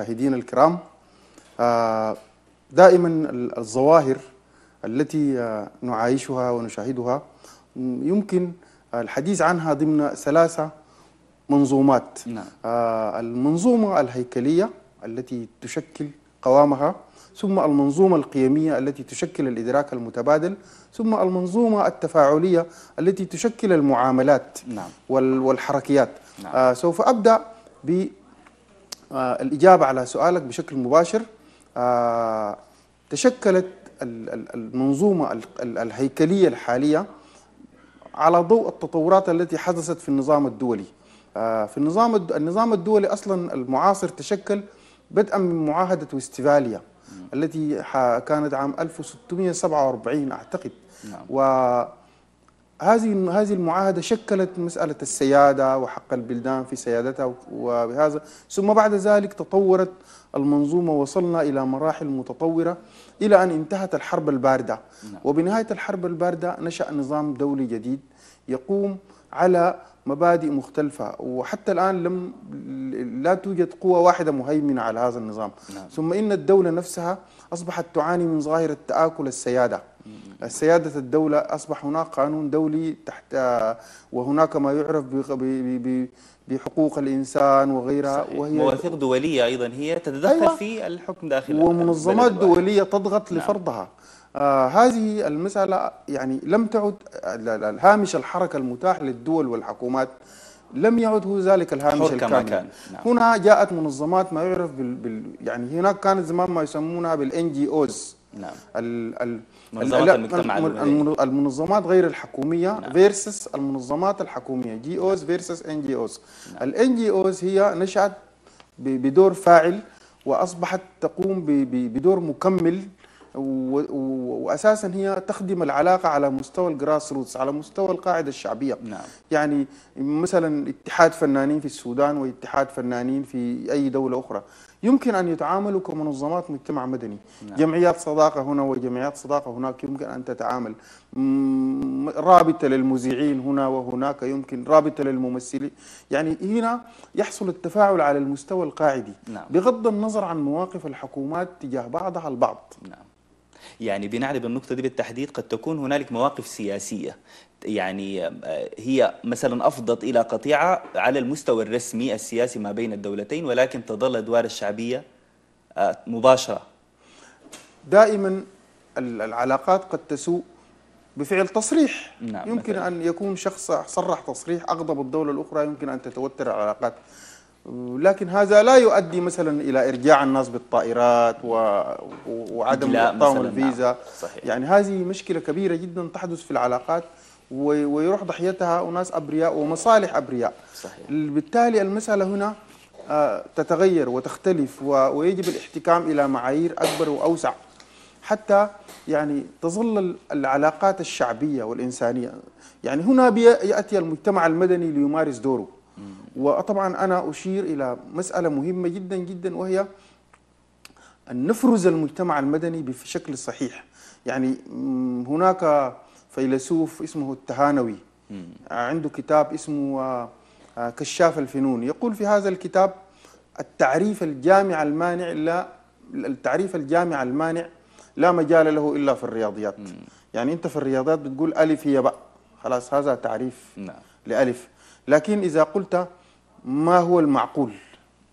المشاهدين الكرام آه، دائما الظواهر التي آه، نعايشها ونشاهدها يمكن الحديث عنها ضمن ثلاثة منظومات نعم. آه، المنظومة الهيكلية التي تشكل قوامها ثم المنظومة القيمية التي تشكل الإدراك المتبادل ثم المنظومة التفاعلية التي تشكل المعاملات نعم. والحركيات نعم. سوف أبدأ آه، الإجابة على سؤالك بشكل مباشر آه، تشكلت المنظومة الهيكلية الحالية على ضوء التطورات التي حدثت في النظام الدولي آه، في النظام النظام الدولي أصلا المعاصر تشكل بدءا من معاهدة وستفاليا نعم. التي كانت عام 1647 أعتقد نعم. هذه هذه المعاهدة شكلت مسألة السيادة وحق البلدان في سيادتها وبهذا ثم بعد ذلك تطورت المنظومة وصلنا إلى مراحل متطورة إلى أن انتهت الحرب الباردة نعم. وبنهاية الحرب الباردة نشأ نظام دولي جديد يقوم على مبادئ مختلفة وحتى الآن لم لا توجد قوة واحدة مهيمنة على هذا النظام نعم. ثم إن الدولة نفسها أصبحت تعاني من ظاهرة تآكل السيادة السيادة الدولة أصبح هناك قانون دولي تحت آه، وهناك ما يعرف بحقوق الإنسان وغيرها صحيح. وهي مواثيق دولية أيضا هي تتدخل أيوة. في الحكم داخل ومنظمات دولية تضغط نعم. لفرضها آه هذه المسألة يعني لم تعد الهامش الحركة المتاح للدول والحكومات لم يعد هو ذلك الهامش الكامل كان. نعم. هنا جاءت منظمات ما يعرف بال... بال... يعني هناك كانت زمان ما يسمونها بالان جي اوز نعم المنظمات المنظمات غير الحكوميه نعم. فيرسس المنظمات الحكوميه جي اوز فيرسس ان جي اوز الان جي اوز هي نشات بدور فاعل واصبحت تقوم بدور مكمل واساسا هي تخدم العلاقه على مستوى الجراس روتس على مستوى القاعده الشعبيه نعم. يعني مثلا اتحاد فنانين في السودان واتحاد فنانين في اي دوله اخرى يمكن أن يتعاملوا كمنظمات مجتمع مدني نعم. جمعيات صداقة هنا وجمعيات صداقة هناك يمكن أن تتعامل رابطة للمذيعين هنا وهناك يمكن رابطة للممثلين يعني هنا يحصل التفاعل على المستوى القاعدي نعم. بغض النظر عن مواقف الحكومات تجاه بعضها البعض نعم. يعني بنعرف النقطة دي بالتحديد قد تكون هنالك مواقف سياسية يعني آه، هي مثلا أفضت إلى قطيعة على المستوى الرسمي السياسي ما بين الدولتين ولكن تظل أدوار الشعبية آه، مباشرة دائما العلاقات قد تسوء بفعل تصريح نعم يمكن مثلاً. أن يكون شخص صرح تصريح أغضب الدولة الأخرى يمكن أن تتوتر العلاقات لكن هذا لا يؤدي مثلا الى ارجاع الناس بالطائرات و... وعدم اعطائهم الفيزا نعم. صحيح. يعني هذه مشكله كبيره جدا تحدث في العلاقات و... ويروح ضحيتها اناس ابرياء ومصالح ابرياء صحيح. بالتالي المساله هنا آه، تتغير وتختلف و... ويجب الاحتكام الى معايير اكبر واوسع حتى يعني تظل العلاقات الشعبيه والانسانيه يعني هنا بياتي المجتمع المدني ليمارس دوره وطبعا أنا أشير إلى مسألة مهمة جدا جدا وهي أن نفرز المجتمع المدني بشكل صحيح يعني هناك فيلسوف اسمه التهانوي عنده كتاب اسمه آه، آه، كشاف الفنون يقول في هذا الكتاب التعريف الجامع المانع لا التعريف الجامع المانع لا مجال له إلا في الرياضيات يعني أنت في الرياضيات بتقول ألف هي باء خلاص هذا تعريف نعم. لألف لكن إذا قلت ما هو المعقول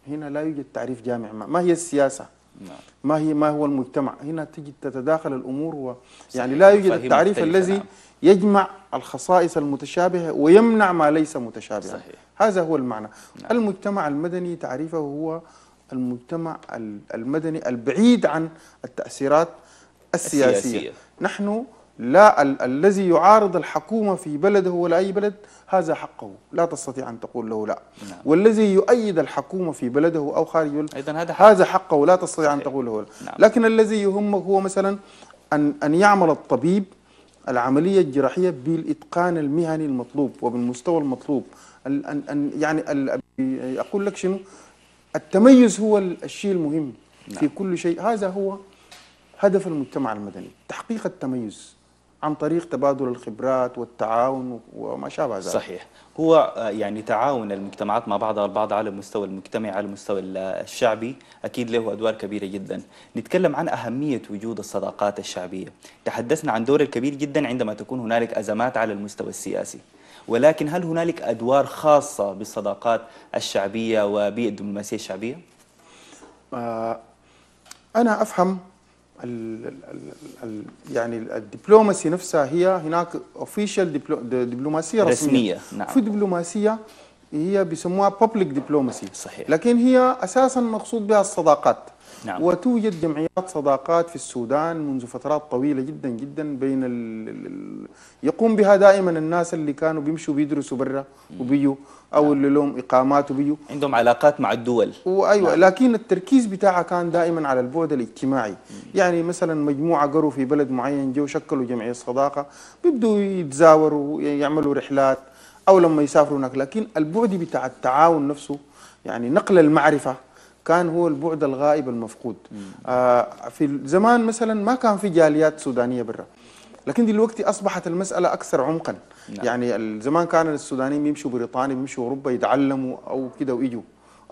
هنا لا يوجد تعريف جامع ما هي السياسة نعم. ما هي ما هو المجتمع هنا تجد تتداخل الأمور و يعني لا يوجد التعريف الذي نعم. يجمع الخصائص المتشابهة ويمنع ما ليس متشابها صحيح. هذا هو المعنى نعم. المجتمع المدني تعريفه هو المجتمع المدني البعيد عن التأثيرات السياسية, السياسية. نحن لا ال- الذي يعارض الحكومة في بلده ولا أي بلد هذا حقه لا تستطيع أن تقول له لا نعم. والذي يؤيد الحكومة في بلده أو خارجه أيضا هذا, حق. هذا حقه لا تستطيع أن تقول له لا نعم. لكن الذي يهمه هو مثلا أن, أن يعمل الطبيب العملية الجراحية بالإتقان المهني المطلوب وبالمستوى المطلوب ال- أن, أن يعني ال- أقول لك شنو التميز هو الشيء المهم نعم. في كل شيء هذا هو هدف المجتمع المدني تحقيق التميز عن طريق تبادل الخبرات والتعاون وما شابه ذلك صحيح هو آه، يعني تعاون المجتمعات مع بعضها البعض على المستوى المجتمعي على المستوى الشعبي أكيد له أدوار كبيرة جدا نتكلم عن أهمية وجود الصداقات الشعبية تحدثنا عن دور الكبير جدا عندما تكون هنالك أزمات على المستوى السياسي ولكن هل هنالك أدوار خاصة بالصداقات الشعبية وبالدبلوماسية الشعبية؟ آه، أنا أفهم الـ الـ الـ يعني الدبلوماسي نفسها هي هناك اوفيشال دبلوماسيه رسميه, رسمية. نعم. في دبلوماسيه هي بيسموها بابليك دبلوماسي صحيح لكن هي اساسا مقصود بها الصداقات نعم. وتوجد جمعيات صداقات في السودان منذ فترات طويله جدا جدا بين ال... يقوم بها دائما الناس اللي كانوا بيمشوا بيدرسوا برا وبيو او نعم. اللي لهم اقامات وبيو عندهم علاقات مع الدول وايوه نعم. لكن التركيز بتاعها كان دائما على البعد الاجتماعي مم. يعني مثلا مجموعه قروا في بلد معين جو شكلوا جمعيه صداقه بيبدوا يتزاوروا يعملوا رحلات او لما يسافروا هناك لكن البعد بتاع التعاون نفسه يعني نقل المعرفه كان هو البعد الغائب المفقود آه في زمان مثلا ما كان في جاليات سودانيه برا لكن دلوقتي اصبحت المساله اكثر عمقا نعم. يعني زمان كان السودانيين بيمشوا بريطانيا بيمشوا اوروبا يتعلموا او كده ويجوا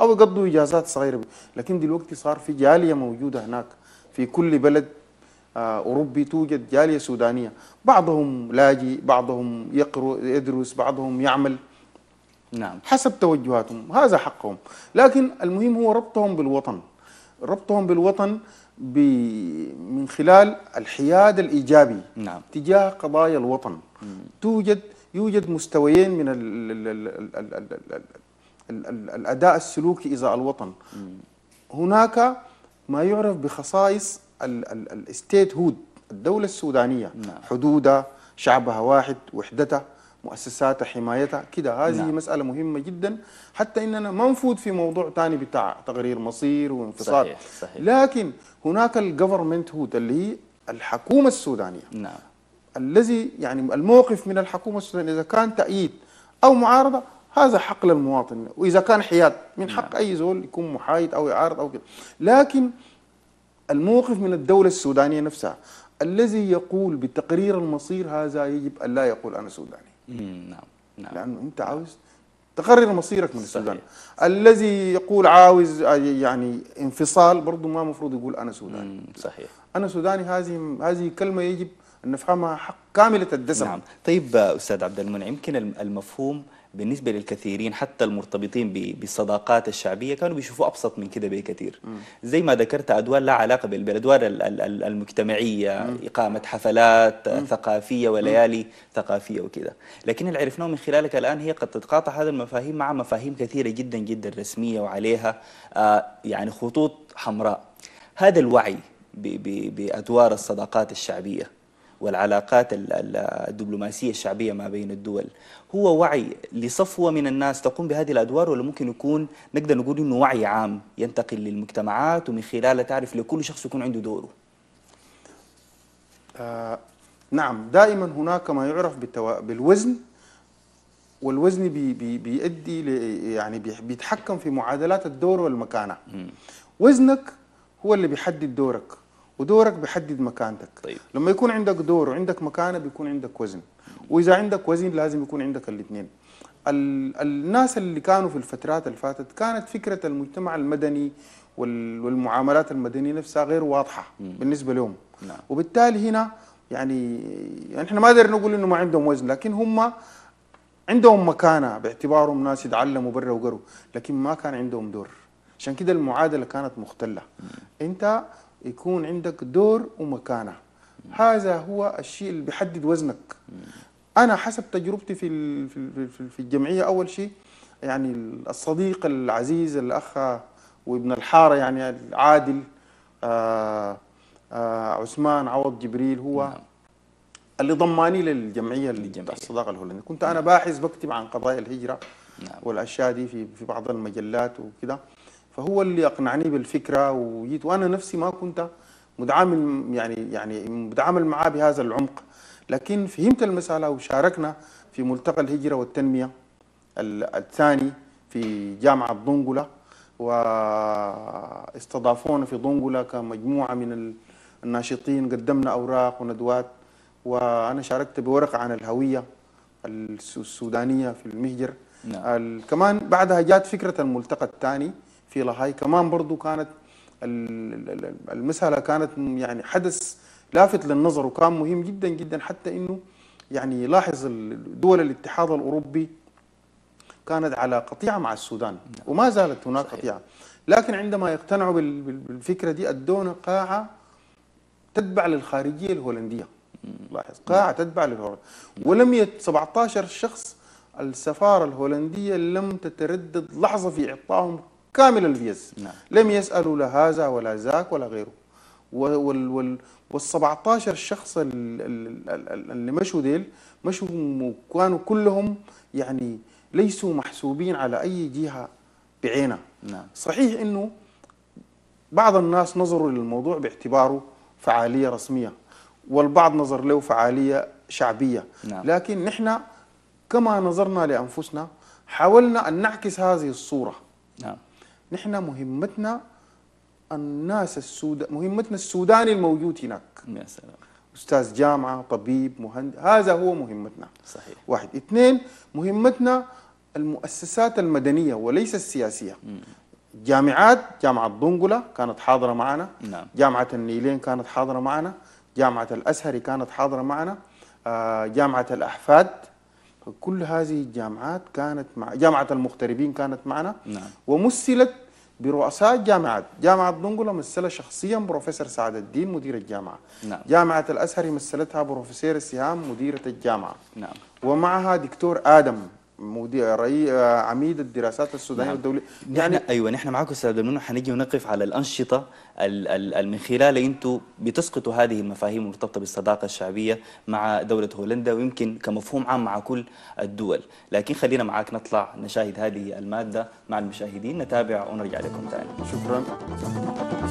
او يقضوا اجازات صغيره لكن دلوقتي صار في جاليه موجوده هناك في كل بلد أوروبي توجد جالية سودانية بعضهم لاجئ بعضهم يقرأ يدرس بعضهم يعمل نعم حسب توجهاتهم هذا حقهم لكن المهم هو ربطهم بالوطن ربطهم بالوطن ب... من خلال الحياد الإيجابي نعم. تجاه قضايا الوطن مم. توجد يوجد مستويين من ال ال ال ال ال ال ال ال الأداء السلوكي إذا الوطن مم. هناك ما يعرف بخصائص الستيت هود الدولة السودانية نعم. حدودها شعبها واحد وحدتها مؤسساتها حمايتها كده هذه نعم. مسألة مهمة جدا حتى إننا ما نفوت في موضوع ثاني بتاع تقرير مصير وانفصال صحيح. صحيح. لكن هناك الجفرمنت هود اللي هي الحكومة السودانية نعم. الذي يعني الموقف من الحكومة السودانية إذا كان تأييد أو معارضة هذا حق للمواطن وإذا كان حياد من نعم. حق نعم. أي زول يكون محايد أو يعارض أو كده لكن الموقف من الدولة السودانية نفسها الذي يقول بتقرير المصير هذا يجب أن لا يقول أنا سوداني نعم نعم لأنه أنت عاوز تقرر مصيرك من السودان صحيح. الذي يقول عاوز يعني انفصال برضه ما مفروض يقول أنا سوداني صحيح أنا سوداني هذه هذه كلمة يجب أن نفهمها حق كاملة الدسم نعم طيب أستاذ عبد المنعم يمكن المفهوم بالنسبة للكثيرين حتى المرتبطين بالصداقات الشعبية كانوا بيشوفوا أبسط من كده بكثير زي ما ذكرت أدوار لا علاقة بالأدوار المجتمعية مم. إقامة حفلات مم. ثقافية وليالي مم. ثقافية وكذا لكن اللي عرفناه من خلالك الآن هي قد تتقاطع هذه المفاهيم مع مفاهيم كثيرة جدا جدا رسمية وعليها آه يعني خطوط حمراء هذا الوعي بأدوار الصداقات الشعبية والعلاقات الدبلوماسية الشعبية ما بين الدول هو وعي لصفوة من الناس تقوم بهذه الأدوار ولا ممكن يكون نقدر نقول إنه وعي عام ينتقل للمجتمعات ومن خلاله تعرف لكل شخص يكون عنده دوره آه نعم دائما هناك ما يعرف بالتو... بالوزن والوزن بي... بي... بيؤدي ل... يعني بي... بيتحكم في معادلات الدور والمكانه وزنك هو اللي بيحدد دورك ودورك بيحدد مكانتك طيب. لما يكون عندك دور وعندك مكانه بيكون عندك وزن واذا عندك وزن لازم يكون عندك الاثنين الناس اللي كانوا في الفترات اللي فاتت كانت فكره المجتمع المدني والمعاملات المدنيه نفسها غير واضحه مم. بالنسبه لهم نعم. وبالتالي هنا يعني يعني احنا ما نقدر نقول انه ما عندهم وزن لكن هم عندهم مكانه باعتبارهم ناس يتعلموا برا وقروا لكن ما كان عندهم دور عشان كده المعادله كانت مختله مم. انت يكون عندك دور ومكانه هذا هو الشيء اللي بيحدد وزنك انا حسب تجربتي في في في الجمعيه اول شيء يعني الصديق العزيز الاخ وابن الحاره يعني العادل آه، آه، عثمان عوض جبريل هو نعم. اللي ضماني للجمعيه اللي الصداقه الهولنديه كنت انا نعم. باحث بكتب عن قضايا الهجره نعم. والاشياء دي في بعض المجلات وكذا فهو اللي اقنعني بالفكره وجيت وانا نفسي ما كنت متعامل يعني يعني متعامل معاه بهذا العمق لكن فهمت المساله وشاركنا في ملتقى الهجره والتنميه الثاني في جامعه دونغولا واستضافونا في دونغولا كمجموعه من الناشطين قدمنا اوراق وندوات وانا شاركت بورقه عن الهويه السودانيه في المهجر نعم. كمان بعدها جات فكره الملتقى الثاني في لاهاي كمان برضو كانت المسألة كانت يعني حدث لافت للنظر وكان مهم جدا جدا حتى انه يعني لاحظ دول الاتحاد الاوروبي كانت على قطيعه مع السودان وما زالت هناك قطيعه لكن عندما يقتنعوا بالفكره دي ادونا قاعه تتبع للخارجيه الهولنديه لاحظ قاعه تتبع للهولنديه ولم يت 17 شخص السفاره الهولنديه لم تتردد لحظه في اعطائهم كامل الفيز نعم. لم يسألوا لا هذا ولا ذاك ولا غيره وال وال وال17 شخص اللي مشوا ديل مشوا وكانوا كلهم يعني ليسوا محسوبين على اي جهه بعينها نعم. صحيح انه بعض الناس نظروا للموضوع باعتباره فعاليه رسميه والبعض نظر له فعاليه شعبيه نعم. لكن نحن كما نظرنا لانفسنا حاولنا ان نعكس هذه الصوره نعم نحن مهمتنا الناس السود مهمتنا السوداني الموجود هناك يا سلام استاذ جامعه طبيب مهندس هذا هو مهمتنا صحيح واحد اثنين مهمتنا المؤسسات المدنيه وليس السياسيه مم. جامعات جامعه دنقله كانت حاضره معنا نعم. جامعه النيلين كانت حاضره معنا جامعه الازهري كانت حاضره معنا آه جامعه الاحفاد كل هذه الجامعات كانت مع جامعه المغتربين كانت معنا نعم. ومثلت برؤساء الجامعات جامعة دنقلة مثلها شخصيا بروفيسور سعد الدين مدير الجامعة نعم. جامعة الأزهر مثلتها بروفيسور سهام مديرة الجامعة نعم. ومعها دكتور آدم مدير آه، عميد الدراسات السودانيه نعم. والدوليه يعني نحن ايوه نحن معاكم استاذ بنون حنيجي ونقف على الانشطه من خلال انتم بتسقطوا هذه المفاهيم المرتبطه بالصداقه الشعبيه مع دوله هولندا ويمكن كمفهوم عام مع كل الدول لكن خلينا معك نطلع نشاهد هذه الماده مع المشاهدين نتابع ونرجع لكم ثاني شكرا